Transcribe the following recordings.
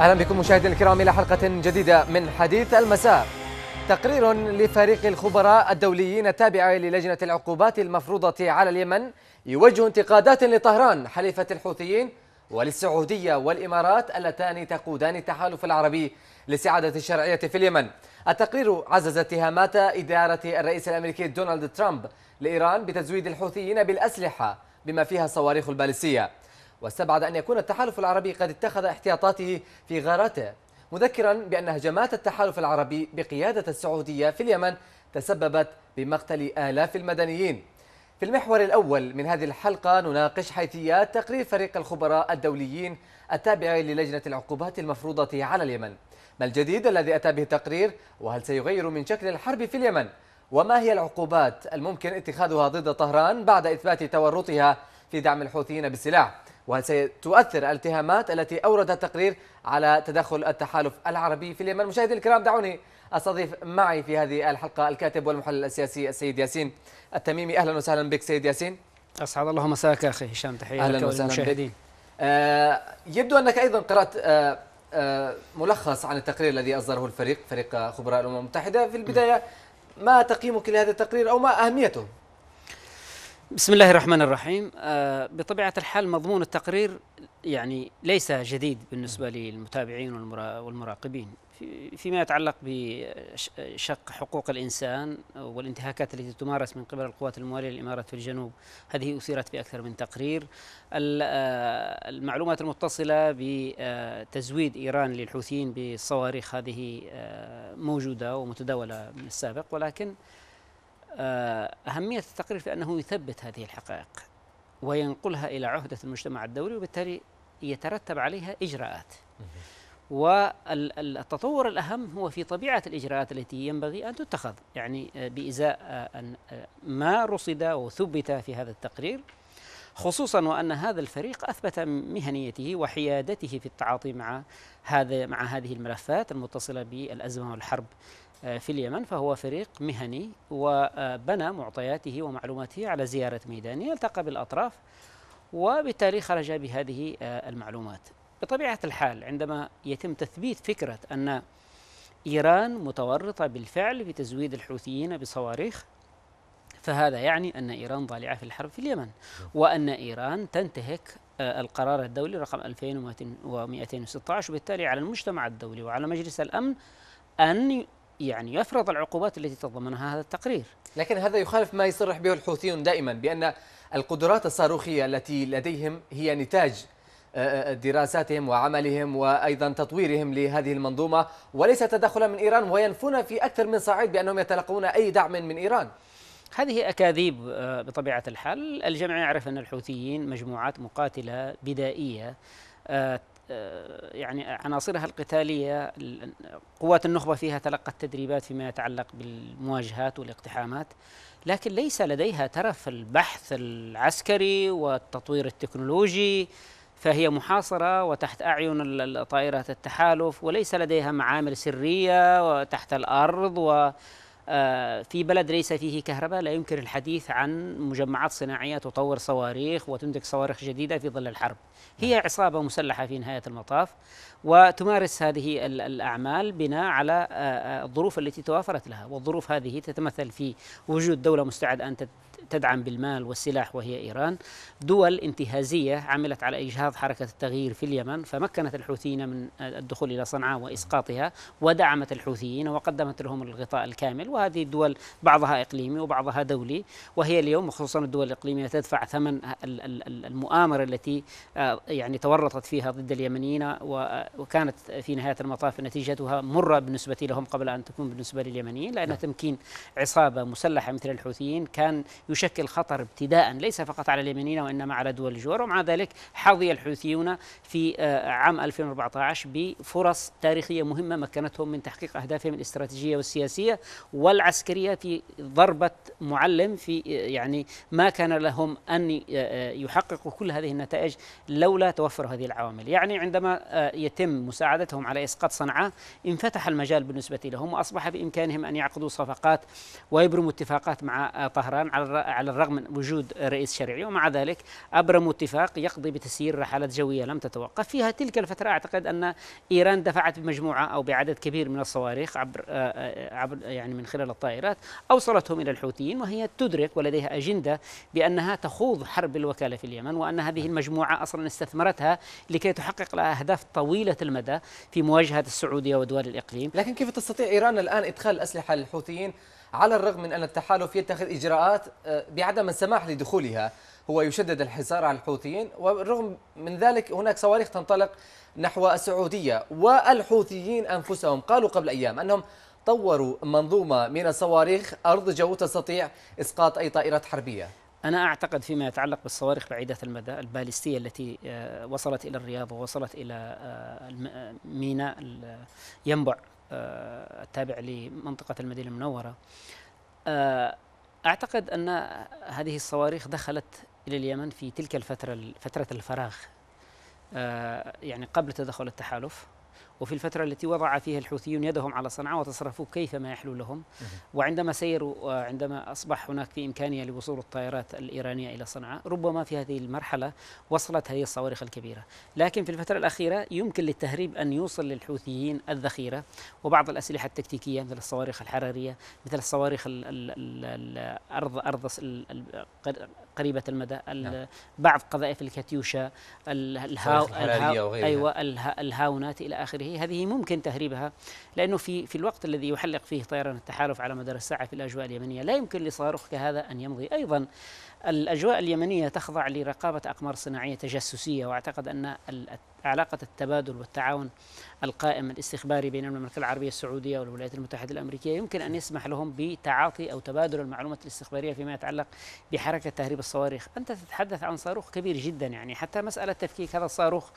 أهلا بكم مشاهدينا الكرام إلى حلقة جديدة من حديث المساء تقرير لفريق الخبراء الدوليين التابع للجنة العقوبات المفروضة على اليمن يوجه انتقادات لطهران حليفة الحوثيين وللسعودية والإمارات اللتان تقودان التحالف العربي لسعادة الشرعية في اليمن التقرير عزز اتهامات إدارة الرئيس الأمريكي دونالد ترامب لإيران بتزويد الحوثيين بالأسلحة بما فيها الصواريخ البالستية واستبعد أن يكون التحالف العربي قد اتخذ احتياطاته في غاراته مذكرا بأن هجمات التحالف العربي بقيادة السعودية في اليمن تسببت بمقتل آلاف المدنيين في المحور الأول من هذه الحلقة نناقش حيثيات تقرير فريق الخبراء الدوليين التابع للجنة العقوبات المفروضة على اليمن ما الجديد الذي أتى به التقرير وهل سيغير من شكل الحرب في اليمن وما هي العقوبات الممكن اتخاذها ضد طهران بعد إثبات تورطها في دعم الحوثيين بالسلاح وهل ستؤثر الاتهامات التي اوردها التقرير على تدخل التحالف العربي في اليمن مشاهدي الكرام دعوني أستضيف معي في هذه الحلقة الكاتب والمحلل السياسي السيد ياسين التميمي أهلا وسهلا بك سيد ياسين أسعد الله مساك أخي هشام تحية أهلا وسهلا بك آه يبدو أنك أيضا قرأت آه،, آه ملخص عن التقرير الذي أصدره الفريق فريق خبراء الأمم المتحدة في البداية ما تقييمك لهذا التقرير أو ما أهميته بسم الله الرحمن الرحيم آه، بطبيعة الحال مضمون التقرير يعني ليس جديد بالنسبة نعم. للمتابعين والمراقبين فيما يتعلق بشق حقوق الإنسان والانتهاكات التي تمارس من قبل القوات الموالية للإمارات في الجنوب هذه أثيرت في أكثر من تقرير آه، المعلومات المتصلة بتزويد إيران للحوثيين بالصواريخ هذه آه، موجودة ومتداولة من السابق ولكن آه، أهمية التقرير في أنه يثبت هذه الحقائق وينقلها إلى عهدة المجتمع الدولي وبالتالي يترتب عليها إجراءات والتطور الأهم هو في طبيعة الإجراءات التي ينبغي أن تتخذ يعني آه، بإزاء آه، ما رصد وثبت في هذا التقرير خصوصا وأن هذا الفريق أثبت مهنيته وحيادته في التعاطي مع هذا مع هذه الملفات المتصلة بالأزمة والحرب آه، في اليمن فهو فريق مهني وبنى معطياته ومعلوماته على زيارة ميدانية التقى بالأطراف وبالتالي خرج بهذه آه، المعلومات بطبيعة الحال عندما يتم تثبيت فكرة أن إيران متورطة بالفعل في تزويد الحوثيين بصواريخ فهذا يعني أن إيران ضالعة في الحرب في اليمن وأن إيران تنتهك آه، القرار الدولي رقم 2216 وبالتالي على المجتمع الدولي وعلى مجلس الأمن أن يعني يفرض العقوبات التي تضمنها هذا التقرير لكن هذا يخالف ما يصرح به الحوثيون دائما بأن القدرات الصاروخية التي لديهم هي نتاج آه، آه، دراساتهم وعملهم وأيضا تطويرهم لهذه المنظومة وليس تدخلا من إيران وينفون في أكثر من صعيد بأنهم يتلقون أي دعم من إيران هذه أكاذيب آه، بطبيعة الحال الجميع يعرف أن الحوثيين مجموعات مقاتلة بدائية آه، يعني عناصرها القتالية قوات النخبة فيها تلقت تدريبات فيما يتعلق بالمواجهات والاقتحامات لكن ليس لديها ترف البحث العسكري والتطوير التكنولوجي فهي محاصرة وتحت أعين طائرات التحالف وليس لديها معامل سرية وتحت الأرض و آه، في بلد ليس فيه كهرباء لا يمكن الحديث عن مجمعات صناعية تطور صواريخ وتنتج صواريخ جديدة في ظل الحرب هي نعم. عصابة مسلحة في نهاية المطاف وتمارس هذه الأعمال بناء على آه، آه، الظروف التي توافرت لها والظروف هذه تتمثل في وجود دولة مستعدة أن تدعم بالمال والسلاح وهي إيران دول انتهازية عملت على إجهاض حركة التغيير في اليمن فمكنت الحوثيين من الدخول إلى صنعاء وإسقاطها ودعمت الحوثيين وقدمت لهم الغطاء الكامل وهذه الدول بعضها إقليمي وبعضها دولي وهي اليوم وخصوصا الدول الإقليمية تدفع ثمن المؤامرة التي آه، يعني تورطت فيها ضد اليمنيين وكانت في نهاية المطاف نتيجتها مرة بالنسبة لهم قبل أن تكون بالنسبة لليمنيين لأن نعم. تمكين عصابة مسلحة مثل الحوثيين كان يشكل خطر ابتداء ليس فقط على اليمنيين وإنما على دول الجوار ومع ذلك حظي الحوثيون في آه، عام 2014 بفرص تاريخية مهمة مكنتهم من تحقيق أهدافهم الاستراتيجية والسياسية والعسكرية في ضربة معلم في آه، يعني ما كان لهم أن آه، يحققوا كل هذه النتائج لولا توفر هذه العوامل يعني عندما يتم مساعدتهم على إسقاط صنعاء انفتح المجال بالنسبة لهم وأصبح بإمكانهم أن يعقدوا صفقات ويبرموا اتفاقات مع طهران على على الرغم من وجود رئيس شرعي ومع ذلك أبرموا اتفاق يقضي بتسيير رحلات جوية لم تتوقف فيها تلك الفترة أعتقد أن إيران دفعت بمجموعة أو بعدد كبير من الصواريخ عبر آه، آه، عبر يعني من خلال الطائرات أوصلتهم إلى الحوثيين وهي تدرك ولديها أجندة بأنها تخوض حرب الوكالة في اليمن وأن هذه المجموعة أصلا استثمرتها لكي تحقق لها أهداف طويلة المدى في مواجهة السعودية ودول الإقليم لكن كيف تستطيع إيران الآن إدخال الأسلحة للحوثيين على الرغم من أن التحالف يتخذ إجراءات آه، بعدم السماح لدخولها هو يشدد الحصار على الحوثيين والرغم من ذلك هناك صواريخ تنطلق نحو السعودية والحوثيين أنفسهم قالوا قبل أيام أنهم طوروا منظومة من الصواريخ أرض جو تستطيع إسقاط أي طائرات حربية أنا أعتقد فيما يتعلق بالصواريخ بعيدة المدى البالستية التي آه، وصلت إلى الرياض ووصلت إلى آه، ميناء ينبع التابع لمنطقة المدينة المنورة آه، أعتقد أن هذه الصواريخ دخلت إلى اليمن في تلك الفترة فترة الفراغ آه، يعني قبل تدخل التحالف وفي الفترة التي وضع فيها الحوثيون يدهم على صنعاء وتصرفوا كيفما يحلو لهم وعندما سيروا عندما أصبح هناك في إمكانية لوصول الطائرات الإيرانية إلى صنعاء ربما في هذه المرحلة وصلت هذه الصواريخ الكبيرة لكن في الفترة الأخيرة يمكن للتهريب أن يوصل للحوثيين الذخيرة وبعض الأسلحة التكتيكية مثل الصواريخ الحرارية مثل الصواريخ الأرض أرض قريبه المدى نعم. بعض قذائف الكاتيوشا الهاو الهاو ايوه الهاونات الى اخره هذه ممكن تهريبها لانه في في الوقت الذي يحلق فيه طيران التحالف على مدار الساعه في الاجواء اليمنيه لا يمكن لصاروخ كهذا ان يمضي ايضا الأجواء اليمنية تخضع لرقابة أقمار صناعية تجسسية وأعتقد أن علاقة التبادل والتعاون القائم الاستخباري بين المملكة العربية السعودية والولايات المتحدة الأمريكية يمكن أن يسمح لهم بتعاطي أو تبادل المعلومات الاستخبارية فيما يتعلق بحركة تهريب الصواريخ أنت تتحدث عن صاروخ كبير جدا يعني حتى مسألة تفكيك هذا الصاروخ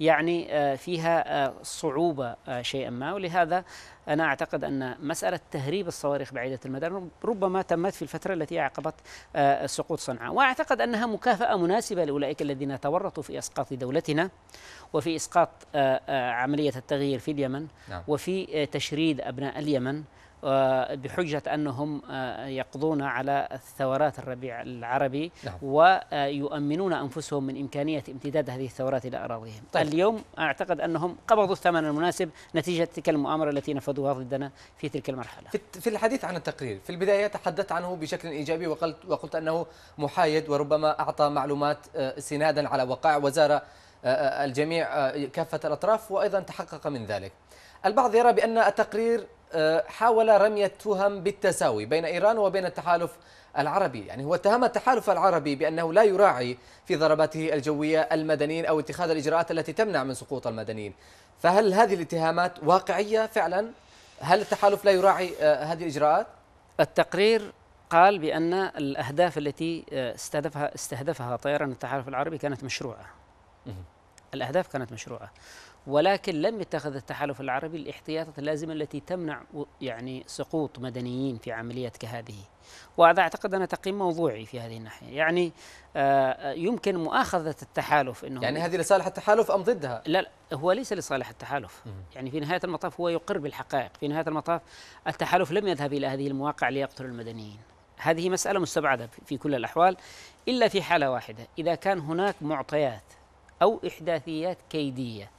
يعني آه، فيها آه، صعوبة آه، شيئا ما ولهذا أنا أعتقد أن مسألة تهريب الصواريخ بعيدة المدى ربما تمت في الفترة التي أعقبت آه، سقوط صنعاء وأعتقد أنها مكافأة مناسبة لأولئك الذين تورطوا في إسقاط دولتنا وفي إسقاط آه، آه، عملية التغيير في اليمن نعم. وفي تشريد أبناء اليمن آه، بحجة أنهم آه، يقضون على الثورات الربيع العربي نعم. ويؤمنون آه، أنفسهم من إمكانية امتداد هذه الثورات إلى أراضيهم طيب. اليوم أعتقد أنهم قبضوا الثمن المناسب نتيجة تلك المؤامرة التي نفذوها ضدنا في تلك المرحلة في الحديث عن التقرير في البداية تحدثت عنه بشكل إيجابي وقلت, وقلت أنه محايد وربما أعطى معلومات سنادا على وقائع وزارة الجميع كافة الأطراف وأيضا تحقق من ذلك البعض يرى بأن التقرير آه، حاول رمي التهم بالتساوي بين إيران وبين التحالف العربي يعني هو اتهم التحالف العربي بأنه لا يراعي في ضرباته الجوية المدنيين أو اتخاذ الإجراءات التي تمنع من سقوط المدنيين فهل هذه الاتهامات واقعية فعلا؟ هل التحالف لا يراعي آه، هذه الإجراءات؟ التقرير قال بأن الأهداف التي آه، استهدفها استهدفها طيران التحالف العربي كانت مشروعة الأهداف كانت مشروعة ولكن لم يتخذ التحالف العربي الاحتياطات اللازمه التي تمنع يعني سقوط مدنيين في عمليات كهذه. وهذا اعتقد انه تقييم موضوعي في هذه الناحيه، يعني آه، آه، يمكن مؤاخذه التحالف انه يعني هذه لصالح التحالف ام ضدها؟ لا, لا هو ليس لصالح التحالف، يعني في نهايه المطاف هو يقر بالحقائق، في نهايه المطاف التحالف لم يذهب الى هذه المواقع ليقتل المدنيين. هذه مساله مستبعده في كل الاحوال الا في حاله واحده، اذا كان هناك معطيات او احداثيات كيديه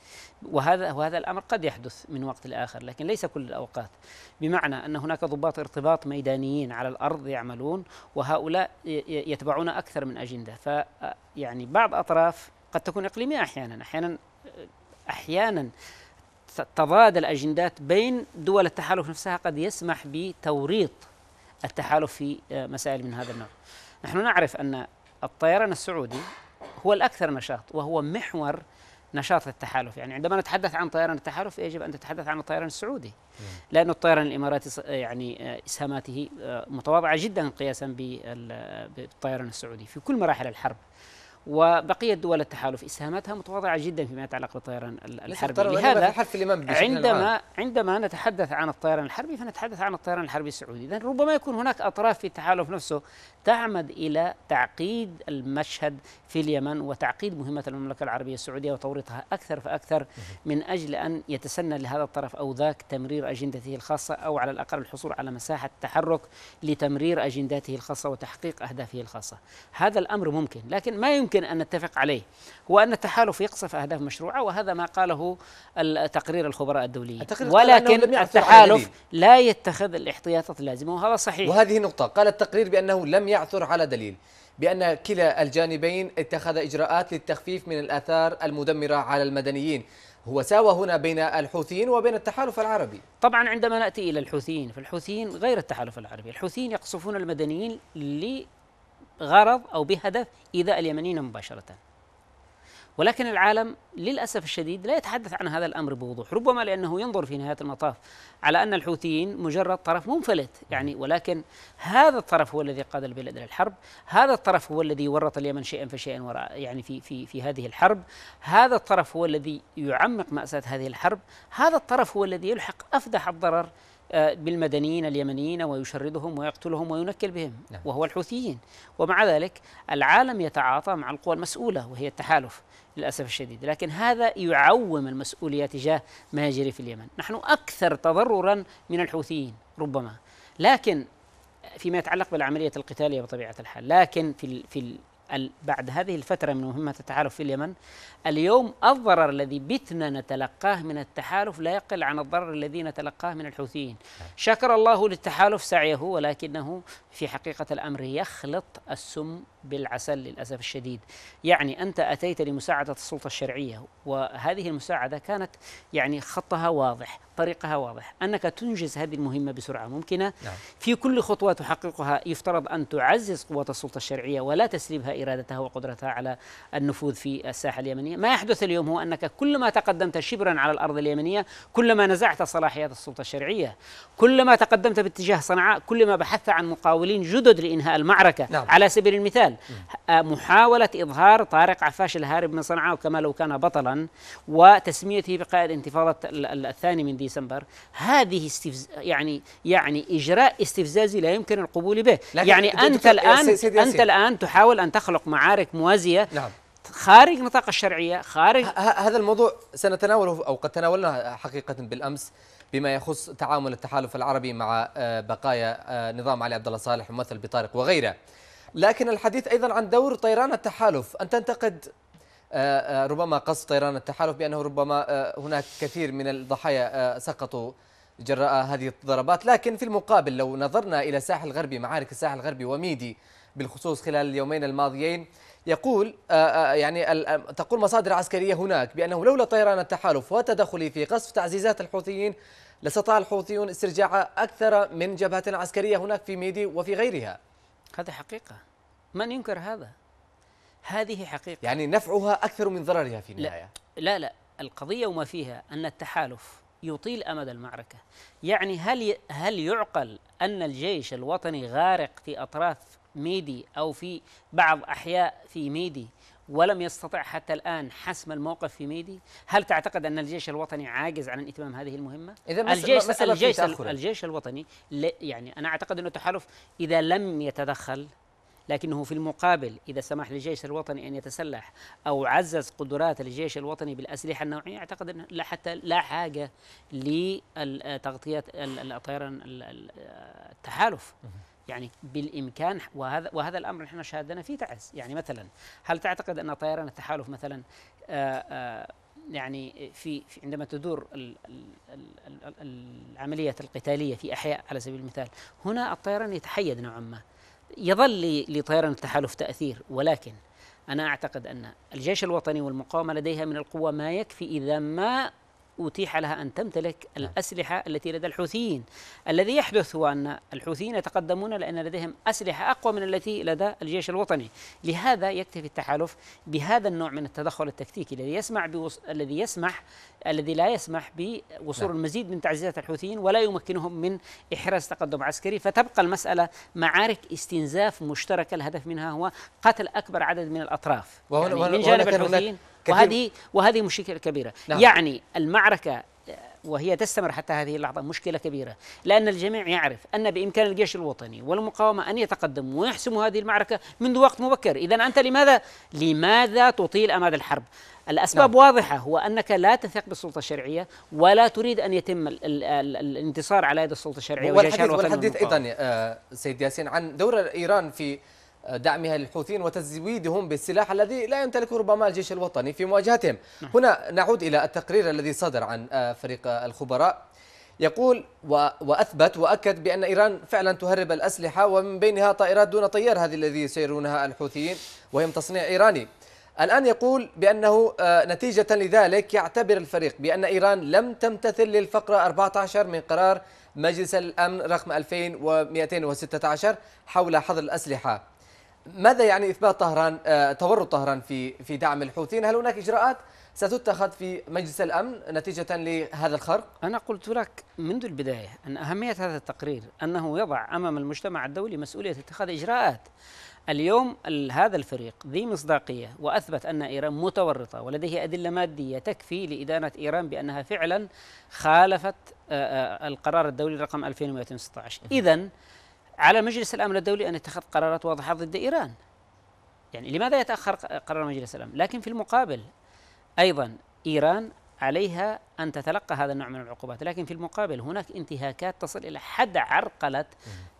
وهذا وهذا الامر قد يحدث من وقت لاخر لكن ليس كل الاوقات بمعنى ان هناك ضباط ارتباط ميدانيين على الارض يعملون وهؤلاء يتبعون اكثر من اجنده ف يعني بعض اطراف قد تكون اقليميه احيانا احيانا احيانا تضاد الاجندات بين دول التحالف نفسها قد يسمح بتوريط التحالف في مسائل من هذا النوع. نحن نعرف ان الطيران السعودي هو الاكثر نشاط وهو محور نشاط التحالف يعني عندما نتحدث عن طيران التحالف يجب أن نتحدث عن الطيران السعودي نعم. لأن الطيران الإماراتي يعني آه، إسهاماته آه، متواضعة جدا قياسا آه، بالطيران السعودي في كل مراحل الحرب وبقيه دول التحالف اسهاماتها متواضعه جدا فيما يتعلق بالطيران الحربي لهذا الحرف عندما عندما نتحدث عن الطيران الحربي فنتحدث عن الطيران الحربي السعودي اذا ربما يكون هناك اطراف في التحالف نفسه تعمد الى تعقيد المشهد في اليمن وتعقيد مهمه المملكه العربيه السعوديه وتوريطها اكثر فاكثر من اجل ان يتسنى لهذا الطرف او ذاك تمرير اجندته الخاصه او على الاقل الحصول على مساحه تحرك لتمرير اجنداته الخاصه وتحقيق اهدافه الخاصه هذا الامر ممكن لكن ما يمكن يمكن أن نتفق عليه هو أن التحالف يقصف أهداف مشروعة وهذا ما قاله تقرير الخبراء الدوليين ولكن التحالف لا يتخذ الاحتياطات اللازمة وهذا صحيح وهذه نقطة قال التقرير بأنه لم يعثر على دليل بأن كلا الجانبين اتخذ إجراءات للتخفيف من الآثار المدمرة على المدنيين هو ساوى هنا بين الحوثيين وبين التحالف العربي طبعا عندما نأتي إلى الحوثيين فالحوثيين غير التحالف العربي الحوثيين يقصفون المدنيين غرض أو بهدف إيذاء اليمنيين مباشرة ولكن العالم للأسف الشديد لا يتحدث عن هذا الأمر بوضوح ربما لأنه ينظر في نهاية المطاف على أن الحوثيين مجرد طرف منفلت يعني ولكن هذا الطرف هو الذي قاد البلاد إلى الحرب هذا الطرف هو الذي ورط اليمن شيئا فشيئا وراء يعني في, في, في هذه الحرب هذا الطرف هو الذي يعمق مأساة هذه الحرب هذا الطرف هو الذي يلحق أفدح الضرر بالمدنيين اليمنيين ويشردهم ويقتلهم وينكل بهم نعم. وهو الحوثيين ومع ذلك العالم يتعاطى مع القوى المسؤولة وهي التحالف للأسف الشديد لكن هذا يعوم المسؤولية تجاه ما يجري في اليمن نحن أكثر تضررا من الحوثيين ربما لكن فيما يتعلق بالعملية القتالية بطبيعة الحال لكن في, في بعد هذه الفترة من مهمة التحالف في اليمن اليوم الضرر الذي بتنا نتلقاه من التحالف لا يقل عن الضرر الذي نتلقاه من الحوثيين شكر الله للتحالف سعيه ولكنه في حقيقة الأمر يخلط السم بالعسل للأسف الشديد يعني أنت أتيت لمساعدة السلطة الشرعية وهذه المساعدة كانت يعني خطها واضح طريقها واضح أنك تنجز هذه المهمة بسرعة ممكنة نعم. في كل خطوة تحققها يفترض أن تعزز قوة السلطة الشرعية ولا تسلبها إرادتها وقدرتها على النفوذ في الساحة اليمنية ما يحدث اليوم هو أنك كلما تقدمت شبرا على الأرض اليمنية كلما نزعت صلاحيات السلطة الشرعية كلما تقدمت باتجاه صنعاء كلما بحثت عن مقاولين جدد لإنهاء المعركة نعم. على سبيل المثال الرجال آه، محاولة إظهار طارق عفاش الهارب من صنعاء وكما لو كان بطلا وتسميته بقائد انتفاضة الثاني من ديسمبر هذه استفز يعني يعني إجراء استفزازي لا يمكن القبول به يعني أنت الآن سيدي أنت سيدي. الآن تحاول أن تخلق معارك موازية نعم. خارج نطاق الشرعية خارج هذا الموضوع سنتناوله أو قد تناولنا حقيقة بالأمس بما يخص تعامل التحالف العربي مع آه، بقايا آه، نظام علي عبد الله صالح ممثل بطارق وغيره لكن الحديث أيضا عن دور طيران التحالف أن تنتقد آه، آه، ربما قصد طيران التحالف بأنه ربما آه، هناك كثير من الضحايا سقطوا جراء هذه الضربات لكن في المقابل لو نظرنا إلى الساحل الغربي معارك الساحل الغربي وميدي بالخصوص خلال اليومين الماضيين يقول يعني تقول مصادر عسكرية هناك بأنه لولا طيران التحالف وتدخله في قصف تعزيزات الحوثيين لاستطاع الحوثيون استرجاع أكثر من جبهة عسكرية هناك في ميدي وفي غيرها هذا حقيقة من ينكر هذا هذه حقيقة يعني نفعها أكثر من ضررها في النهاية لا لا, لا القضية وما فيها أن التحالف يطيل أمد المعركة يعني هل هل يعقل أن الجيش الوطني غارق في أطراف ميدي أو في بعض أحياء في ميدي ولم يستطع حتى الآن حسم الموقف في ميدي هل تعتقد أن الجيش الوطني عاجز عن إتمام هذه المهمة؟ إذا الجيش, مسألة الجيش, الجيش الوطني يعني أنا أعتقد أن التحالف إذا لم يتدخل لكنه في المقابل إذا سمح للجيش الوطني أن يتسلح أو عزز قدرات الجيش الوطني بالأسلحة النوعية أعتقد أن لا حتى لا حاجة لتغطية الطيران التحالف يعني بالامكان وهذا وهذا الامر نحن شاهدنا فيه تعس يعني مثلا هل تعتقد ان طيران التحالف مثلا آآ آه، آآ آه، يعني في, في عندما تدور العمليات العملية القتالية في أحياء على سبيل المثال هنا الطيران يتحيد نوعا ما يظل لطيران التحالف تأثير ولكن أنا أعتقد أن الجيش الوطني والمقاومة لديها من القوة ما يكفي إذا ما أتيح لها أن تمتلك نعم. الأسلحة التي لدى الحوثيين الذي يحدث هو أن الحوثيين يتقدمون لأن لديهم أسلحة أقوى من التي لدى الجيش الوطني لهذا يكتفي التحالف بهذا النوع من التدخل التكتيكي الذي يسمع بوص... الذي يسمح الذي لا يسمح بوصول لا. نعم. المزيد من تعزيزات الحوثيين ولا يمكنهم من إحراز تقدم عسكري فتبقى المسألة معارك استنزاف مشتركة الهدف منها هو قتل أكبر عدد من الأطراف وهنا يعني من جانب الحوثيين وهذه وهذه مشكله كبيره نعم. يعني المعركه وهي تستمر حتى هذه اللحظة مشكلة كبيرة لأن الجميع يعرف أن بإمكان الجيش الوطني والمقاومة أن يتقدموا ويحسموا هذه المعركة منذ وقت مبكر إذا أنت لماذا لماذا تطيل أمد الحرب الأسباب نعم. واضحة هو أنك لا تثق بالسلطة الشرعية ولا تريد أن يتم الـ الـ الـ الانتصار على يد السلطة الشرعية والحديث, والحديث أيضا آه، سيد ياسين عن دور إيران في دعمها للحوثيين وتزويدهم بالسلاح الذي لا يمتلكه ربما الجيش الوطني في مواجهتهم نعم. هنا نعود إلى التقرير الذي صدر عن آه، فريق الخبراء يقول وأثبت وأكد بأن إيران فعلا تهرب الأسلحة ومن بينها طائرات دون طيار هذه الذي يسيرونها الحوثيين وهم تصنيع إيراني الآن يقول بأنه آه، نتيجة لذلك يعتبر الفريق بأن إيران لم تمتثل للفقرة 14 من قرار مجلس الأمن رقم 2216 حول حظر الأسلحة ماذا يعني إثبات طهران آه، تورط طهران في في دعم الحوثيين هل هناك إجراءات ستتخذ في مجلس الأمن نتيجة لهذا الخرق؟ أنا قلت لك منذ البداية أن أهمية هذا التقرير أنه يضع أمام المجتمع الدولي مسؤولية اتخاذ إجراءات اليوم هذا الفريق ذي مصداقية وأثبت أن إيران متورطة ولديه أدلة مادية تكفي لإدانة إيران بأنها فعلا خالفت آه، آه، القرار الدولي رقم 2116 إذا على مجلس الامن الدولي ان يتخذ قرارات واضحه ضد ايران. يعني لماذا يتاخر قرار مجلس الامن؟ لكن في المقابل ايضا ايران عليها ان تتلقى هذا النوع من العقوبات، لكن في المقابل هناك انتهاكات تصل الى حد عرقله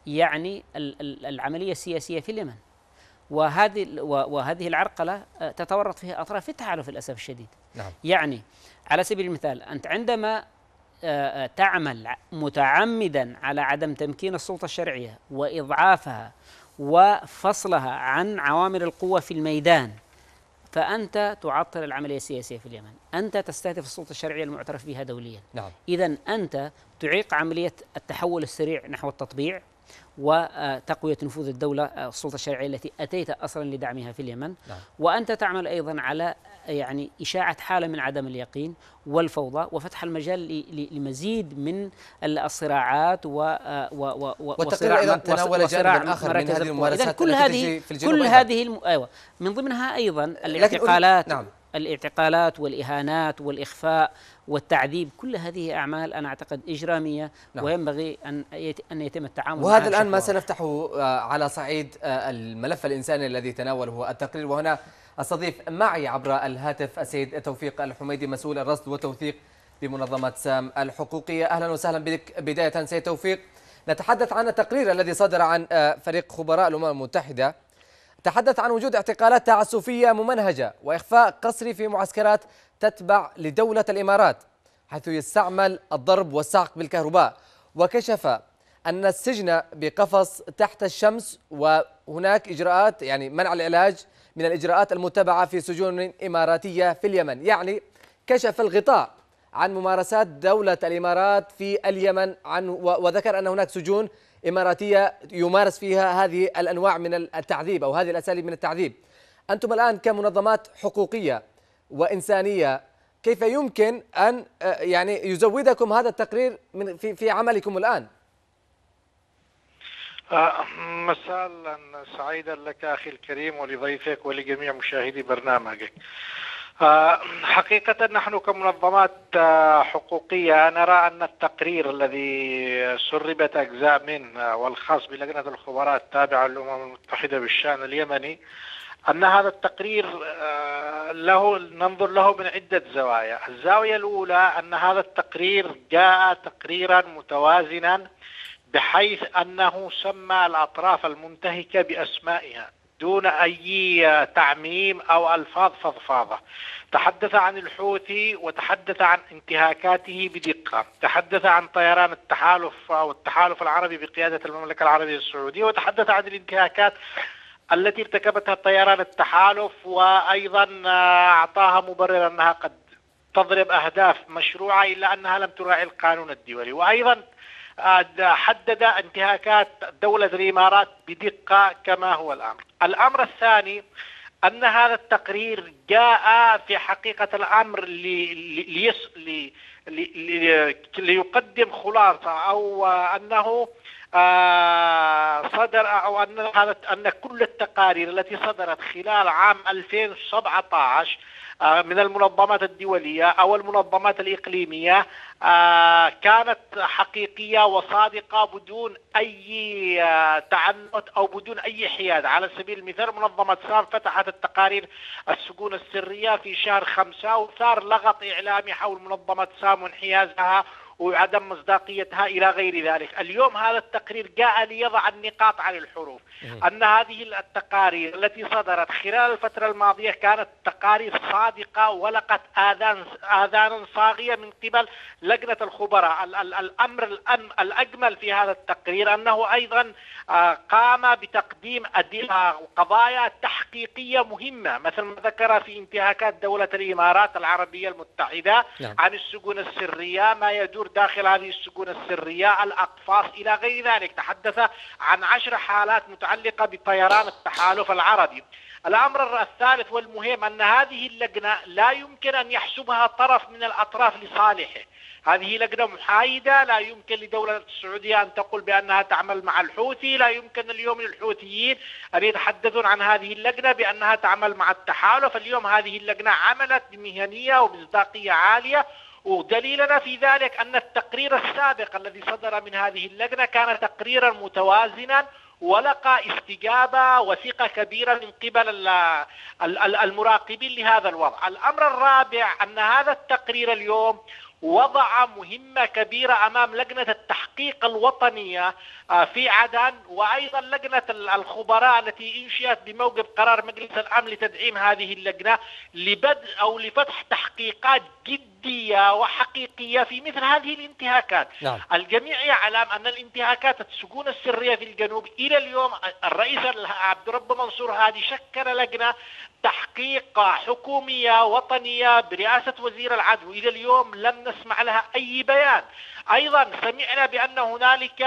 يعني العمليه السياسيه في اليمن. وهذه وهذه العرقله آه، تتورط فيها اطراف في التحالف للاسف الشديد. نعم. يعني على سبيل المثال انت عندما تعمل متعمدا على عدم تمكين السلطه الشرعيه واضعافها وفصلها عن عوامل القوه في الميدان فأنت تعطل العملية السياسية في اليمن أنت تستهدف السلطة الشرعية المعترف بها دوليا نعم. إذا أنت تعيق عملية التحول السريع نحو التطبيع وتقوية نفوذ الدولة السلطة الشرعية التي أتيت أصلا لدعمها في اليمن نعم. وأنت تعمل أيضا على يعني إشاعة حالة من عدم اليقين والفوضى وفتح المجال لمزيد من الصراعات و, آه، و, و وتقرير أيضا تناول جانب آخر من هذه الممارسات كل هذه كل هذه الم... أيوة من ضمنها أيضا الاعتقالات نعم الاعتقالات والإهانات والإخفاء والتعذيب كل هذه أعمال أنا أعتقد إجرامية نعم. وينبغي أن أن يتم التعامل وهذا الآن ما سنفتحه آه، على صعيد آه، الملف الإنساني الذي تناوله التقرير وهنا استضيف معي عبر الهاتف السيد توفيق الحميدي مسؤول الرصد والتوثيق بمنظمه سام الحقوقيه اهلا وسهلا بك بدايه سيد توفيق نتحدث عن التقرير الذي صدر عن آه، فريق خبراء الامم المتحده تحدث عن وجود اعتقالات تعسفيه ممنهجه واخفاء قسري في معسكرات تتبع لدوله الامارات حيث يستعمل الضرب والسعق بالكهرباء وكشف ان السجن بقفص تحت الشمس وهناك اجراءات يعني منع العلاج من الإجراءات المتبعة في سجون إماراتية في اليمن يعني كشف الغطاء عن ممارسات دولة الإمارات في اليمن عن وذكر أن هناك سجون إماراتية يمارس فيها هذه الأنواع من التعذيب أو هذه الأساليب من التعذيب أنتم الآن كمنظمات حقوقية وإنسانية كيف يمكن أن آه، يعني يزودكم هذا التقرير في عملكم الآن؟ آه، مساء سعيدا لك أخي الكريم ولضيفك ولجميع مشاهدي برنامجك آه، حقيقة نحن كمنظمات آه، حقوقية نرى أن التقرير الذي سربت أجزاء منه والخاص بلجنة الخبراء التابعة للأمم المتحدة بالشأن اليمني أن هذا التقرير له ننظر له من عدة زوايا الزاوية الأولى أن هذا التقرير جاء تقريرا متوازنا بحيث أنه سمى الأطراف المنتهكة بأسمائها دون أي تعميم أو ألفاظ فضفاضة تحدث عن الحوثي وتحدث عن انتهاكاته بدقة تحدث عن طيران التحالف أو التحالف العربي بقيادة المملكة العربية السعودية وتحدث عن الانتهاكات التي ارتكبتها طيران التحالف وأيضا أعطاها مبررا أنها قد تضرب أهداف مشروعة إلا أنها لم تراعي القانون الدولي وأيضا حدد انتهاكات دولة الإمارات بدقة كما هو الأمر الأمر الثاني أن هذا التقرير جاء في حقيقة الأمر لي لي لي ليقدم خلاصة أو أنه آه، صدر أو أن أن كل التقارير التي صدرت خلال عام 2017 آه، من المنظمات الدولية أو المنظمات الإقليمية آه، كانت حقيقية وصادقة بدون أي تعنت أو بدون أي حياد على سبيل المثال منظمة سار فتحت التقارير السجون السرية في شهر خمسة وصار لغط إعلامي حول منظمة سام وانحيازها وعدم مصداقيتها إلى غير ذلك اليوم هذا التقرير جاء ليضع النقاط على الحروف أن هذه التقارير التي صدرت خلال الفترة الماضية كانت تقارير صادقة ولقت آذان آذانا صاغية من قبل لجنة الخبراء الأمر الأجمل في هذا التقرير أنه أيضا آه، قام بتقديم قضايا تحقيقية مهمة مثل ما ذكر في انتهاكات دولة الإمارات العربية المتحدة نعم. عن السجون السرية ما يدور داخل هذه السجون السرية الأقفاص إلى غير ذلك تحدث عن عشر حالات متعلقة بطيران التحالف العربي الأمر الثالث والمهم أن هذه اللجنة لا يمكن أن يحسبها طرف من الأطراف لصالحه هذه لجنة محايدة لا يمكن لدولة السعودية أن تقول بأنها تعمل مع الحوثي لا يمكن اليوم للحوثيين أن يتحدثون عن هذه اللجنة بأنها تعمل مع التحالف اليوم هذه اللجنة عملت بمهنية ومصداقية عالية ودليلنا في ذلك أن التقرير السابق الذي صدر من هذه اللجنة كان تقريرا متوازنا ولقى استجابة وثقة كبيرة من قبل المراقبين لهذا الوضع الأمر الرابع أن هذا التقرير اليوم وضع مهمة كبيرة أمام لجنة التحقيق الوطنية آه، في عدن وأيضا لجنة الخبراء التي إنشئت بموجب قرار مجلس الأمن لتدعيم هذه اللجنة لبدء أو لفتح تحقيقات جدية وحقيقية في مثل هذه الانتهاكات نعم. الجميع يعلم أن الانتهاكات السجون السرية في الجنوب إلى اليوم الرئيس عبد رب منصور هادي شكل لجنة تحقيق حكومية وطنية برئاسة وزير العدل وإلى اليوم لم نسمع لها أي بيان أيضا سمعنا بأن هنالك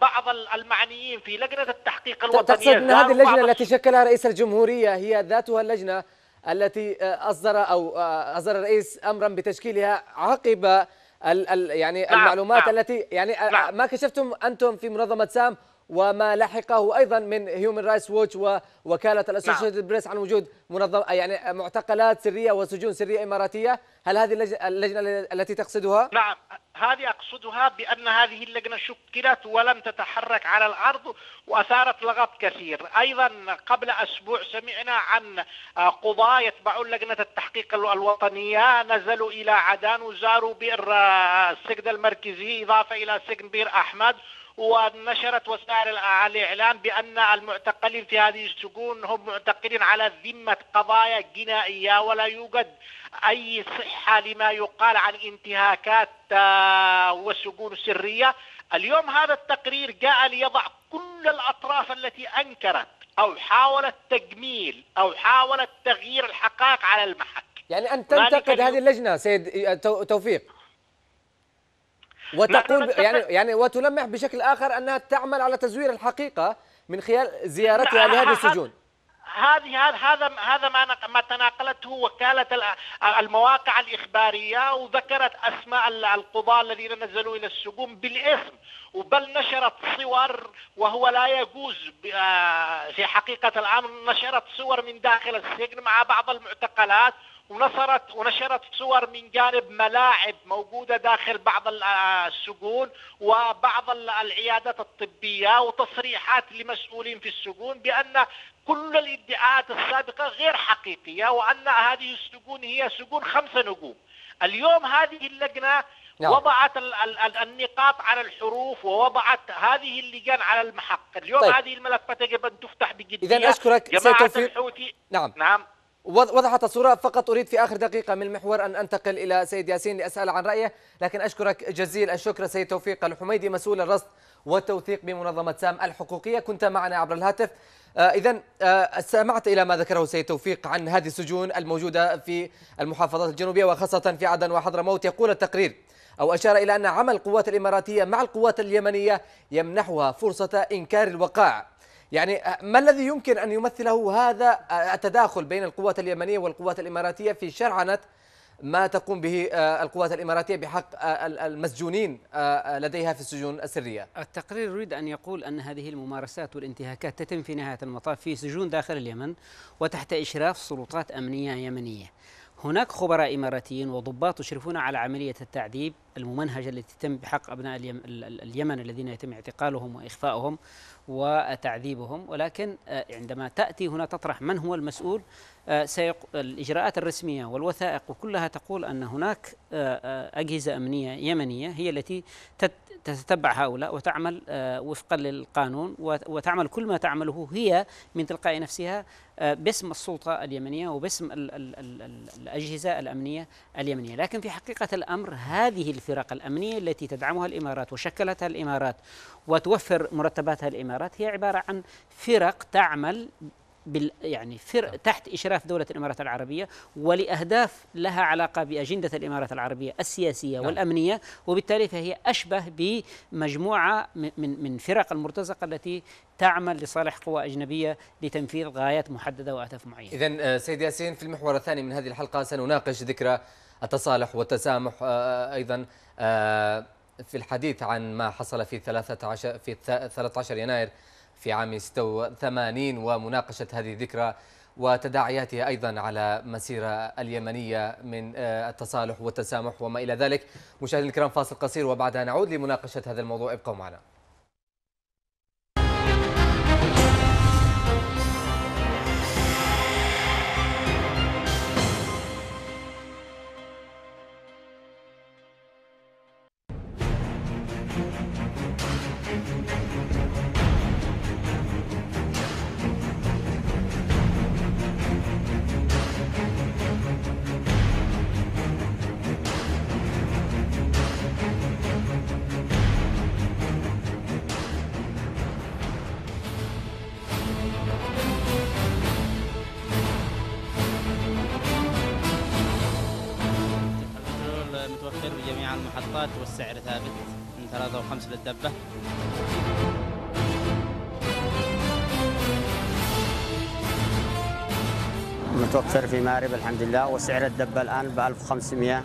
بعض المعنيين في لجنة التحقيق الوطنية تقصد أن هذه اللجنة التي شكلها رئيس الجمهورية هي ذاتها اللجنة التي آه، أصدر أو آه، أصدر الرئيس أمرا بتشكيلها عقب يعني نعم المعلومات نعم التي يعني آه، نعم ما كشفتم أنتم في منظمة سام وما لحقه ايضا من هيومن رايتس ووتش ووكاله الاسوشيتد بريس عن وجود منظمه يعني معتقلات سريه وسجون سريه اماراتيه، هل هذه اللجنه التي تقصدها؟ نعم هذه اقصدها بان هذه اللجنه شكلت ولم تتحرك على الارض واثارت لغط كثير، ايضا قبل اسبوع سمعنا عن آه، قضاه يتبعون لجنه التحقيق الوطنيه نزلوا الى عدن وزاروا بئر السجن آه، المركزي اضافه الى سجن بئر احمد ونشرت وسائل الإعلام بأن المعتقلين في هذه السجون هم معتقلين على ذمة قضايا جنائية ولا يوجد أي صحة لما يقال عن انتهاكات آه، وسجون سريه اليوم هذا التقرير جاء ليضع كل الأطراف التي أنكرت أو حاولت تجميل أو حاولت تغيير الحقائق على المحك يعني أن تنتقد هذه اللجنة سيد آه، توفيق وتقول يعني يعني وتلمح بشكل اخر انها تعمل على تزوير الحقيقه من خلال زيارتها لهذه السجون هذه هذا هذا هذا ما ما تناقلته وكاله المواقع الاخباريه وذكرت اسماء القضاه الذين نزلوا الى السجون بالاسم وبل نشرت صور وهو لا يجوز آه، في حقيقه الامر نشرت صور من داخل السجن مع بعض المعتقلات ونشرت ونشرت صور من جانب ملاعب موجوده داخل بعض آه، آه، السجون وبعض العيادات الطبيه وتصريحات لمسؤولين في السجون بان كل الادعاءات السابقه غير حقيقيه وان هذه السجون هي سجون خمسه نجوم. اليوم هذه اللجنه نعم. وضعت الـ الـ الـ النقاط على الحروف ووضعت هذه اللجان على المحق، اليوم طيب. هذه الملفات يجب أن تفتح بجدية إذا أشكرك سيد توفيق نعم نعم وضحت الصورة فقط أريد في آخر دقيقة من المحور أن أنتقل إلى سيد ياسين لأسأل عن رأيه لكن أشكرك جزيل الشكر سيد توفيق الحميدي مسؤول الرصد والتوثيق بمنظمة سام الحقوقية كنت معنا عبر الهاتف آه، إذا آه، سمعت إلى ما ذكره سيد توفيق عن هذه السجون الموجودة في المحافظات الجنوبية وخاصة في عدن وحضرموت يقول التقرير أو أشار إلى أن عمل القوات الإماراتية مع القوات اليمنية يمنحها فرصة إنكار الوقائع يعني ما الذي يمكن أن يمثله هذا التداخل بين القوات اليمنية والقوات الإماراتية في شرعنة ما تقوم به القوات الإماراتية بحق المسجونين لديها في السجون السرية التقرير يريد أن يقول أن هذه الممارسات والانتهاكات تتم في نهاية المطاف في سجون داخل اليمن وتحت إشراف سلطات أمنية يمنية هناك خبراء إماراتيين وضباط يشرفون على عملية التعذيب الممنهجة التي تتم بحق أبناء اليمن الذين يتم اعتقالهم وإخفاؤهم وتعذيبهم ولكن آه، عندما تأتي هنا تطرح من هو المسؤول آه، الإجراءات الرسمية والوثائق وكلها تقول أن هناك آه، أجهزة أمنية يمنية هي التي تتتبع هؤلاء وتعمل وفقا للقانون وتعمل كل ما تعمله هي من تلقاء نفسها باسم السلطة اليمنية وباسم الأجهزة الأمنية اليمنية لكن في حقيقة الأمر هذه الفرق الأمنية التي تدعمها الإمارات وشكلتها الإمارات وتوفر مرتباتها الإمارات هي عبارة عن فرق تعمل بال يعني فرق نعم. تحت اشراف دوله الامارات العربيه ولاهداف لها علاقه باجنده الامارات العربيه السياسيه نعم. والامنيه وبالتالي فهي اشبه بمجموعه من من فرق المرتزقه التي تعمل لصالح قوى اجنبيه لتنفيذ غايات محدده واهداف معينه. اذا آه، سيد ياسين في المحور الثاني من هذه الحلقه سنناقش ذكرى التصالح والتسامح آه، آه، أيضا آه، في الحديث عن ما حصل في 13 في 13 يناير في عام 86 ومناقشة هذه الذكرى وتداعياتها أيضا على مسيرة اليمنية من التصالح والتسامح وما إلى ذلك مشاهدينا الكرام فاصل قصير وبعدها نعود لمناقشة هذا الموضوع ابقوا معنا السيارات والسعر ثابت من ثلاثة وخمسة للدبة متوفر في مارب الحمد لله وسعر الدبة الآن ب 1500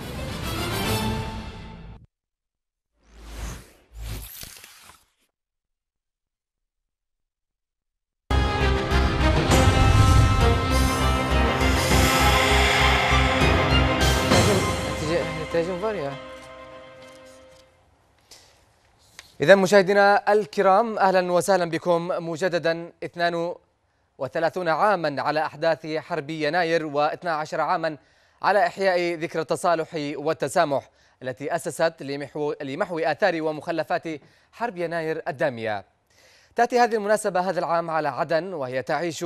إذا مشاهدينا الكرام أهلا وسهلا بكم مجددا 32 عاما على أحداث حرب يناير و12 عاما على إحياء ذكرى التصالح والتسامح التي أسست لمحو, لمحو آثار ومخلفات حرب يناير الدامية تأتي هذه المناسبة هذا العام على عدن وهي تعيش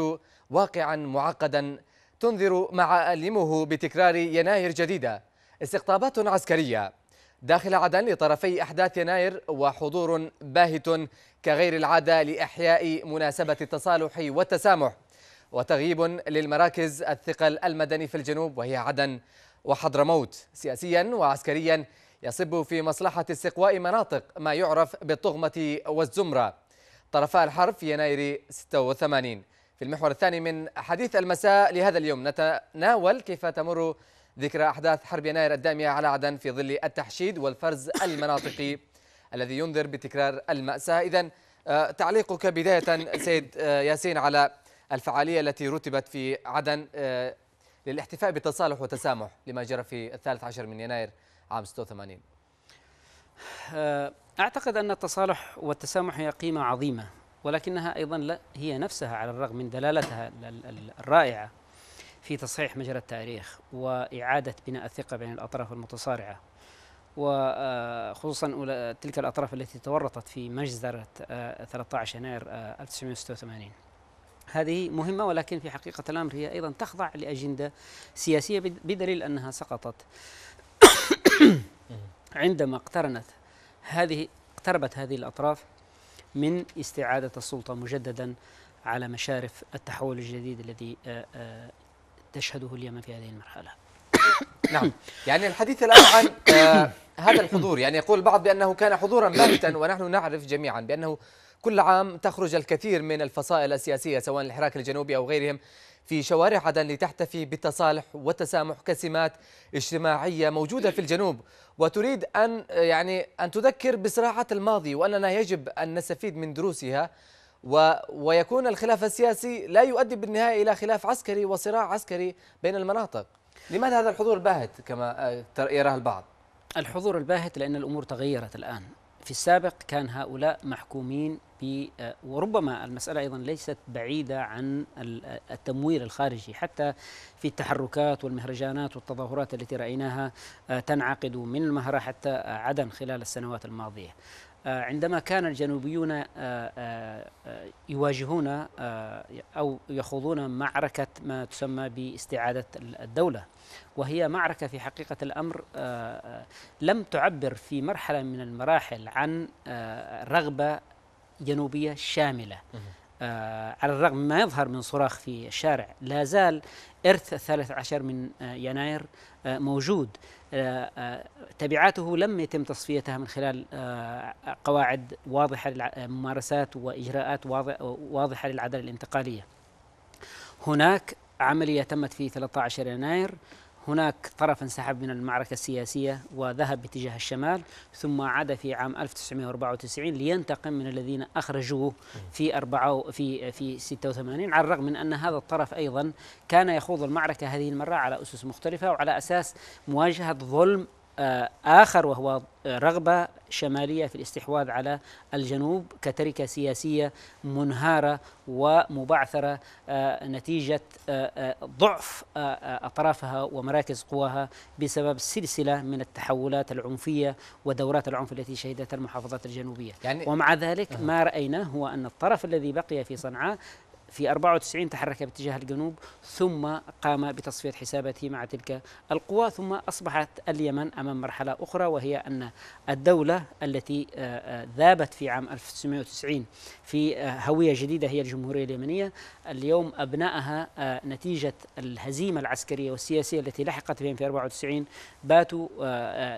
واقعا معقدا تنذر معالمه بتكرار يناير جديدة استقطابات عسكرية داخل عدن لطرفي أحداث يناير وحضور باهت كغير العادة لإحياء مناسبة التصالح والتسامح وتغييب للمراكز الثقل المدني في الجنوب وهي عدن وحضرموت سياسيا وعسكريا يصب في مصلحة استقواء مناطق ما يعرف بالطغمة والزمرة طرفاء الحرب في يناير 86 في المحور الثاني من حديث المساء لهذا اليوم نتناول كيف تمر ذكرى أحداث حرب يناير الدامية على عدن في ظل التحشيد والفرز المناطقي الذي ينذر بتكرار المأساة إذا آه، تعليقك بداية سيد آه، ياسين على الفعالية التي رتبت في عدن آه، للاحتفاء بالتصالح والتسامح لما جرى في الثالث عشر من يناير عام 86 أعتقد أن التصالح والتسامح هي قيمة عظيمة ولكنها أيضا لا هي نفسها على الرغم من دلالتها الرائعة في تصحيح مجرى التاريخ وإعادة بناء الثقة بين الأطراف المتصارعة وخصوصا آه، تلك الأطراف التي تورطت في مجزرة 13 آه، يناير 1986 آه، هذه مهمة ولكن في حقيقة الأمر هي أيضا تخضع لأجندة سياسية بدليل أنها سقطت عندما اقترنت هذه اقتربت هذه الأطراف من استعادة السلطة مجددا على مشارف التحول الجديد الذي تشهده اليمن في هذه المرحلة نعم يعني الحديث الآن عن آه، هذا الحضور يعني يقول البعض بأنه كان حضورا باهتا ونحن نعرف جميعا بأنه كل عام تخرج الكثير من الفصائل السياسية سواء الحراك الجنوبي أو غيرهم في شوارع عدن لتحتفي بالتصالح والتسامح كسمات اجتماعية موجودة في الجنوب وتريد أن آه، يعني أن تذكر بصراعات الماضي وأننا يجب أن نستفيد من دروسها و ويكون الخلاف السياسي لا يؤدي بالنهاية إلى خلاف عسكري وصراع عسكري بين المناطق لماذا هذا الحضور الباهت كما آه، يراه البعض؟ الحضور الباهت لأن الأمور تغيرت الآن في السابق كان هؤلاء محكومين ب آه، وربما المسألة أيضا ليست بعيدة عن آه، التمويل الخارجي حتى في التحركات والمهرجانات والتظاهرات التي رأيناها تنعقد من المهرة حتى عدن خلال السنوات الماضية آه، عندما كان الجنوبيون آه، آه، يواجهون أو يخوضون معركة ما تسمى باستعادة الدولة وهي معركة في حقيقة الأمر لم تعبر في مرحلة من المراحل عن رغبة جنوبية شاملة على الرغم ما يظهر من صراخ في الشارع لا زال إرث الثالث عشر من يناير موجود آه، آه، تبعاته لم يتم تصفيتها من خلال آه، قواعد واضحة للممارسات وإجراءات واضحة للعدالة الانتقالية هناك عملية تمت في 13 يناير هناك طرف انسحب من المعركة السياسية وذهب باتجاه الشمال ثم عاد في عام 1994 لينتقم من الذين أخرجوه في أربعة في في 86 على الرغم من أن هذا الطرف أيضا كان يخوض المعركة هذه المرة على أسس مختلفة وعلى أساس مواجهة ظلم آه، آخر وهو آه، رغبة شمالية في الاستحواذ على الجنوب كتركة سياسية منهارة ومبعثرة آه، نتيجة ضعف أطرافها ومراكز قواها بسبب سلسلة من التحولات العنفية ودورات العنف التي شهدتها المحافظات الجنوبية يعني ومع ذلك ما رأيناه هو أن الطرف الذي بقي في صنعاء في 94 تحرك باتجاه الجنوب ثم قام بتصفية حساباته مع تلك القوى ثم أصبحت اليمن أمام مرحلة أخرى وهي أن الدولة التي آه، آه، ذابت في عام 1990 في آه، هوية جديدة هي الجمهورية اليمنية اليوم أبنائها نتيجة الهزيمة العسكرية والسياسية التي لحقت بهم في 94 باتوا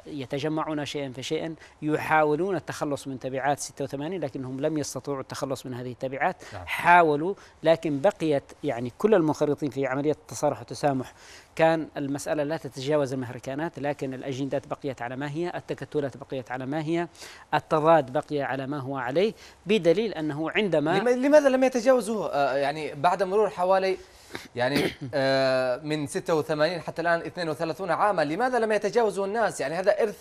يتجمعون شيئا فشيئا يحاولون التخلص من تبعات 86 لكنهم لم يستطيعوا التخلص من هذه التبعات نعم. حاولوا لكن بقيت يعني كل المنخرطين في عملية التصالح والتسامح كان المسألة لا تتجاوز المهركانات لكن الأجندات بقيت على ما هي التكتلات بقيت على ما هي التضاد بقي على ما هو عليه بدليل أنه عندما لماذا لم يتجاوزوه آه، يعني بعد مرور حوالي يعني آه، من 86 حتى الآن 32 عاما لماذا لم يتجاوزوا الناس يعني هذا إرث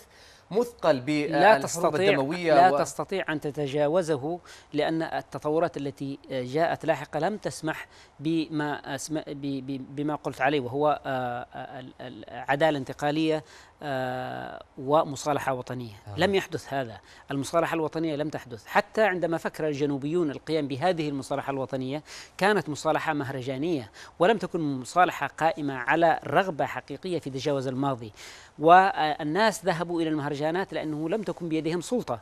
مثقل بالحروب آه، الدموية لا و... تستطيع أن تتجاوزه لأن التطورات التي جاءت لاحقة لم تسمح بما, أسم... بما قلت عليه وهو آه، آه، عدالة انتقالية آه، ومصالحة وطنية آه. لم يحدث هذا المصالحة الوطنية لم تحدث حتى عندما فكر الجنوبيون القيام بهذه المصالحة الوطنية كانت مصالحة مهرجانية ولم تكن مصالحة قائمة على رغبة حقيقية في تجاوز الماضي والناس ذهبوا إلى المهرجانات لأنه لم تكن بيدهم سلطة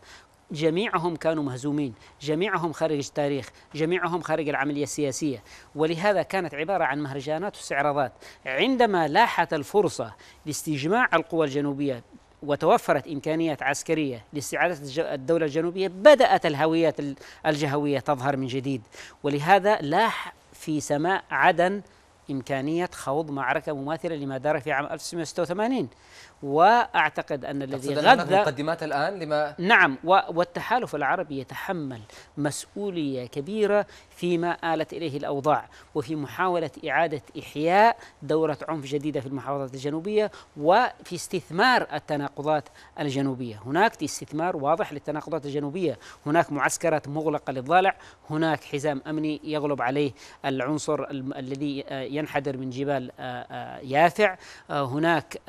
جميعهم كانوا مهزومين جميعهم خارج التاريخ جميعهم خارج العملية السياسية ولهذا كانت عبارة عن مهرجانات واستعراضات عندما لاحت الفرصة لاستجماع القوى الجنوبية وتوفرت إمكانيات عسكرية لاستعادة الدولة الجنوبية بدأت الهويات الجهوية تظهر من جديد ولهذا لاح في سماء عدن إمكانية خوض معركة مماثلة لما دار في عام 1986 واعتقد ان الذي غذى مقدمات الان لما نعم والتحالف العربي يتحمل مسؤوليه كبيره فيما آلت اليه الاوضاع وفي محاوله اعاده احياء دوره عنف جديده في المحافظات الجنوبيه وفي استثمار التناقضات الجنوبيه، هناك استثمار واضح للتناقضات الجنوبيه، هناك معسكرات مغلقه للضالع، هناك حزام امني يغلب عليه العنصر الذي آه، ينحدر من جبال آه، آه، يافع، هناك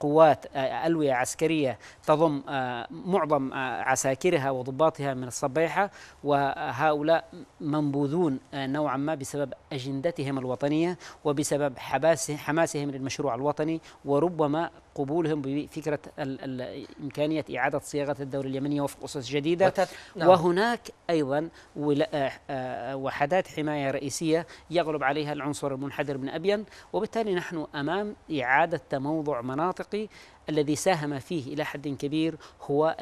قوات ألوية عسكرية تضم آه، معظم آه، عساكرها وضباطها من الصبيحة وهؤلاء منبوذون آه، نوعا ما بسبب أجندتهم الوطنية وبسبب حماسهم للمشروع الوطني وربما قبولهم بفكرة إمكانية إعادة صياغة الدولة اليمنية وفق أسس جديدة وتت... نعم. وهناك أيضا آه، وحدات حماية رئيسية يغلب عليها العنصر المنحدر من أبين وبالتالي نحن أمام إعادة تموضع مناطقي الذي ساهم فيه إلى حد كبير هو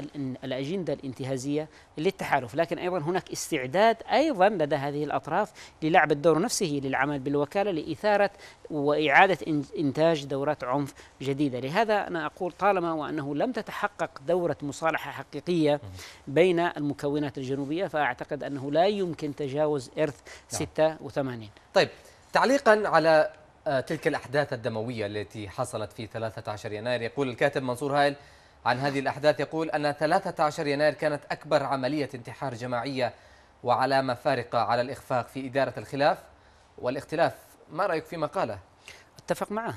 الأجندة الانتهازية للتحالف لكن أيضا هناك استعداد أيضا لدى هذه الأطراف للعب الدور نفسه للعمل بالوكالة لإثارة وإعادة إنتاج دورات عنف جديدة لهذا أنا أقول طالما وأنه لم تتحقق دورة مصالحة حقيقية بين المكونات الجنوبية فأعتقد أنه لا يمكن تجاوز إرث 86 نعم. طيب تعليقا على آه، تلك الأحداث الدموية التي حصلت في 13 يناير يقول الكاتب منصور هائل عن هذه الأحداث يقول أن 13 يناير كانت أكبر عملية انتحار جماعية وعلامة فارقة على الإخفاق في إدارة الخلاف والاختلاف ما رأيك فيما قاله؟ أتفق معه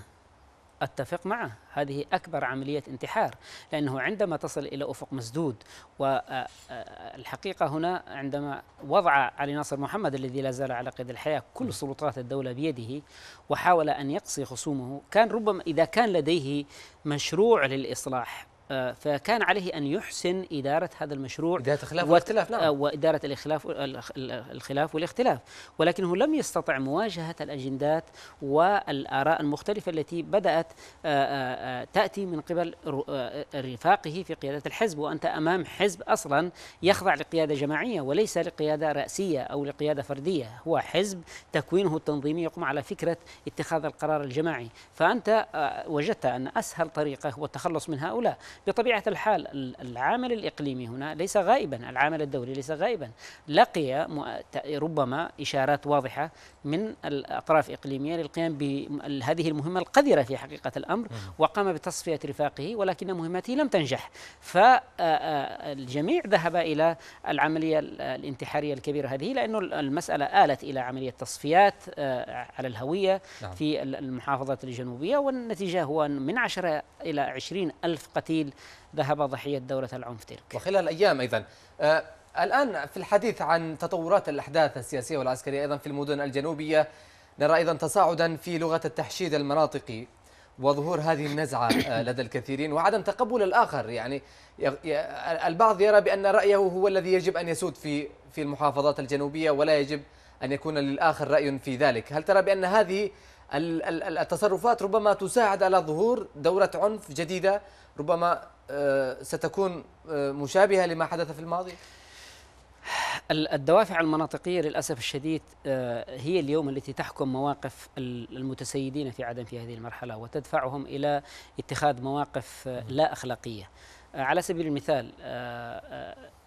أتفق معه هذه أكبر عملية انتحار لأنه عندما تصل إلى أفق مسدود والحقيقة آه، آه، هنا عندما وضع علي ناصر محمد الذي لا زال على قيد الحياة كل سلطات الدولة بيده وحاول أن يقصي خصومه كان ربما إذا كان لديه مشروع للإصلاح آه، فكان عليه أن يحسن إدارة هذا المشروع إدارة الخلاف والاختلاف نعم آه، وإدارة الخلاف الخلاف والاختلاف ولكنه لم يستطع مواجهة الأجندات والآراء المختلفة التي بدأت آه، تأتي من قبل رفاقه في قيادة الحزب وأنت أمام حزب أصلا يخضع لقيادة جماعية وليس لقيادة رأسية أو لقيادة فردية هو حزب تكوينه التنظيمي يقوم على فكرة اتخاذ القرار الجماعي فأنت وجدت أن أسهل طريقة هو التخلص من هؤلاء بطبيعة الحال العامل الإقليمي هنا ليس غائبا العامل الدولي ليس غائبا لقي ربما إشارات واضحة من الأطراف الإقليمية للقيام بهذه المهمة القذرة في حقيقة الأمر وقام بتصفية رفاقه ولكن مهمته لم تنجح فالجميع ذهب إلى العملية الانتحارية الكبيرة هذه لأنه المسألة آلت إلى عملية تصفيات على الهوية نعم. في المحافظات الجنوبية والنتيجة هو من 10 إلى 20 ألف قتيل قليل ذهب ضحية دولة العنف تلك وخلال الأيام أيضا آه، الآن في الحديث عن تطورات الأحداث السياسية والعسكرية أيضا في المدن الجنوبية نرى أيضا تصاعدا في لغة التحشيد المناطقي وظهور هذه النزعة آه، لدى الكثيرين وعدم تقبل الآخر يعني البعض يرى بأن رأيه هو الذي يجب أن يسود في في المحافظات الجنوبية ولا يجب أن يكون للآخر رأي في ذلك هل ترى بأن هذه التصرفات ربما تساعد على ظهور دورة عنف جديدة ربما آه، ستكون آه، مشابهة لما حدث في الماضي الدوافع المناطقية للأسف الشديد آه، هي اليوم التي تحكم مواقف المتسيدين في عدن في هذه المرحلة وتدفعهم إلى اتخاذ مواقف لا أخلاقية على سبيل المثال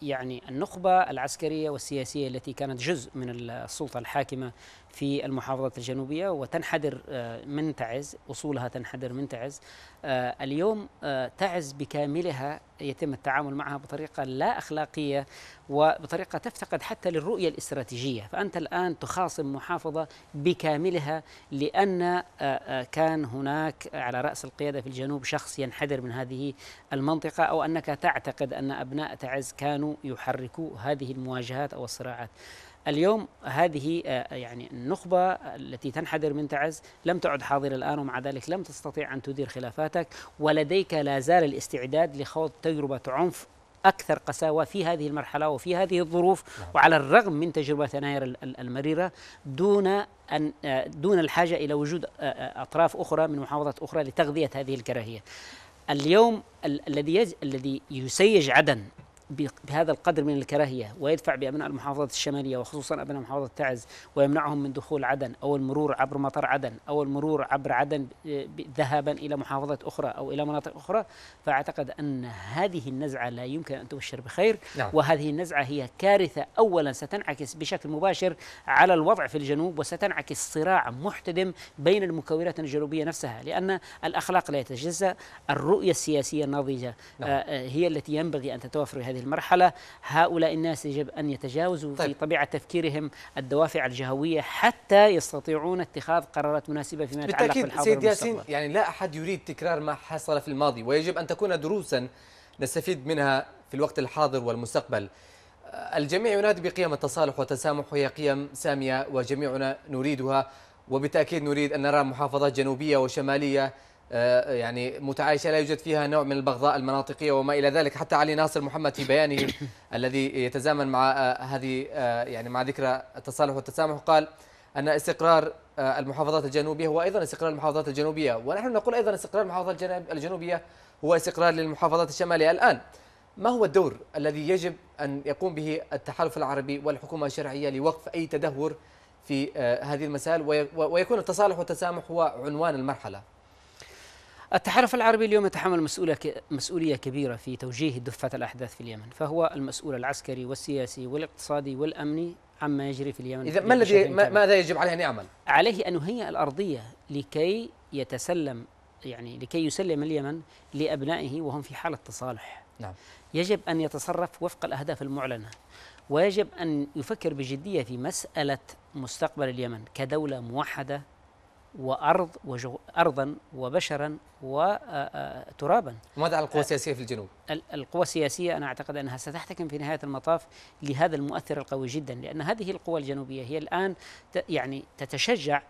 يعني النخبة العسكرية والسياسية التي كانت جزء من السلطة الحاكمة في المحافظات الجنوبية وتنحدر آه، من تعز أصولها تنحدر من تعز آه، اليوم آه، تعز بكاملها يتم التعامل معها بطريقة لا أخلاقية وبطريقة تفتقد حتى للرؤية الاستراتيجية فأنت الآن تخاصم محافظة بكاملها لأن كان هناك على رأس القيادة في الجنوب شخص ينحدر من هذه المنطقة أو أنك تعتقد أن أبناء تعز كانوا يحركوا هذه المواجهات أو الصراعات اليوم هذه آه، يعني النخبة التي تنحدر من تعز لم تعد حاضرة الآن ومع ذلك لم تستطيع أن تدير خلافاتك ولديك لا زال الاستعداد لخوض تجربة عنف أكثر قساوة في هذه المرحلة وفي هذه الظروف نعم. وعلى الرغم من تجربة يناير المريرة دون أن آه، دون الحاجة إلى وجود آه، أطراف أخرى من محافظات أخرى لتغذية هذه الكراهية اليوم الذي الذي يسيج عدن بهذا القدر من الكراهيه ويدفع بابناء المحافظات الشماليه وخصوصا ابناء محافظه تعز ويمنعهم من دخول عدن او المرور عبر مطار عدن او المرور عبر عدن آه، ذهابا الى محافظه اخرى او الى مناطق اخرى فاعتقد ان هذه النزعه لا يمكن ان تبشر بخير نعم. وهذه النزعه هي كارثه اولا ستنعكس بشكل مباشر على الوضع في الجنوب وستنعكس صراع محتدم بين المكونات الجنوبيه نفسها لان الاخلاق لا يتجزا الرؤيه السياسيه الناضجه نعم. آه، آه، هي التي ينبغي ان تتوافر هذه هذه المرحلة هؤلاء الناس يجب أن يتجاوزوا طيب. في طبيعة تفكيرهم الدوافع الجهوية حتى يستطيعون اتخاذ قرارات مناسبة فيما يتعلق بالحاضر سيد ياسين يعني لا أحد يريد تكرار ما حصل في الماضي ويجب أن تكون دروسا نستفيد منها في الوقت الحاضر والمستقبل الجميع ينادي بقيم التصالح والتسامح وهي قيم سامية وجميعنا نريدها وبالتأكيد نريد أن نرى محافظات جنوبية وشمالية آه، يعني متعايشة لا يوجد فيها نوع من البغضاء المناطقية وما إلى ذلك حتى علي ناصر محمد في بيانه الذي يتزامن مع آه، هذه آه، يعني مع ذكرى التصالح والتسامح قال أن استقرار المحافظات الجنوبية هو أيضا استقرار المحافظات الجنوبية ونحن نقول أيضا استقرار المحافظات الجنوبية هو استقرار للمحافظات الشمالية الآن ما هو الدور الذي يجب أن يقوم به التحالف العربي والحكومة الشرعية لوقف أي تدهور في هذه المسائل ويكون التصالح والتسامح هو عنوان المرحلة التحالف العربي اليوم يتحمل مسؤولية كبيرة في توجيه دفة الأحداث في اليمن فهو المسؤول العسكري والسياسي والاقتصادي والأمني عما يجري في اليمن إذا ما الذي ماذا يجب عليه أن يعمل؟ عليه أن يهيئ الأرضية لكي يتسلم يعني لكي يسلم اليمن لأبنائه وهم في حالة تصالح نعم. يجب أن يتصرف وفق الأهداف المعلنة ويجب أن يفكر بجدية في مسألة مستقبل اليمن كدولة موحدة وأرض وجو أرضا وبشرا وترابا وماذا عن القوى السياسية في الجنوب؟ القوى السياسية أنا أعتقد أنها ستحتكم في نهاية المطاف لهذا المؤثر القوي جدا لأن هذه القوى الجنوبية هي الآن يعني تتشجع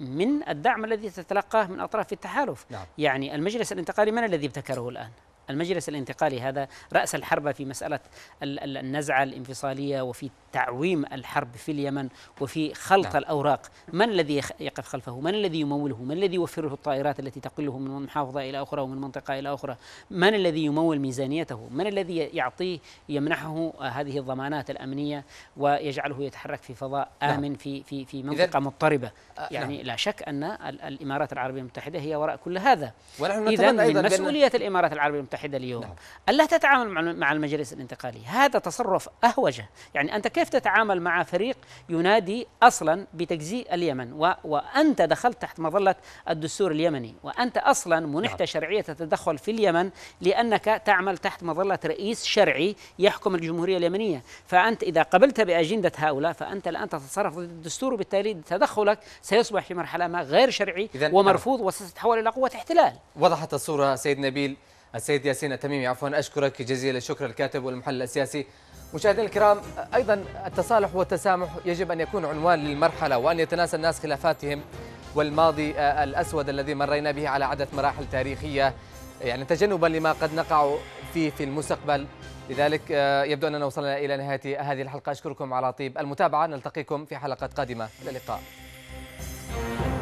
من الدعم الذي تتلقاه من أطراف التحالف نعم. يعني المجلس الانتقالي من الذي ابتكره الآن؟ المجلس الانتقالي هذا رأس الحربة في مسألة النزعة الانفصالية وفي تعويم الحرب في اليمن وفي خلط نعم. الأوراق من الذي يقف خلفه من الذي يموله من الذي يوفره الطائرات التي تقله من محافظة إلى أخرى ومن منطقة إلى أخرى من الذي يمول ميزانيته من الذي يعطيه يمنحه هذه الضمانات الأمنية ويجعله يتحرك في فضاء نعم. آمن نعم. في, في, في منطقة مضطربة آه، نعم. يعني نعم. لا شك أن الإمارات العربية المتحدة هي وراء كل هذا إذا من مسؤولية الإمارات العربية المتحدة المتحدة اليوم نعم. ألا تتعامل مع المجلس الانتقالي هذا تصرف أهوجة يعني أنت كيف تتعامل مع فريق ينادي أصلا بتجزيء اليمن و وأنت دخلت تحت مظلة الدستور اليمني وأنت أصلا منحت نعم. شرعية التدخل في اليمن لأنك تعمل تحت مظلة رئيس شرعي يحكم الجمهورية اليمنية فأنت إذا قبلت بأجندة هؤلاء فأنت الآن تتصرف ضد الدستور وبالتالي تدخلك سيصبح في مرحلة ما غير شرعي ومرفوض وستتحول إلى قوة احتلال وضحت الصورة سيد نبيل السيد ياسين التميمي عفوا أشكرك جزيل الشكر الكاتب والمحلل السياسي مشاهدينا الكرام أيضا التصالح والتسامح يجب أن يكون عنوان للمرحلة وأن يتناسى الناس خلافاتهم والماضي آه، الأسود الذي مرينا به على عدة مراحل تاريخية يعني تجنبا لما قد نقع فيه في المستقبل لذلك آه، يبدو أننا وصلنا إلى نهاية هذه الحلقة أشكركم على طيب المتابعة نلتقيكم في حلقة قادمة إلى اللقاء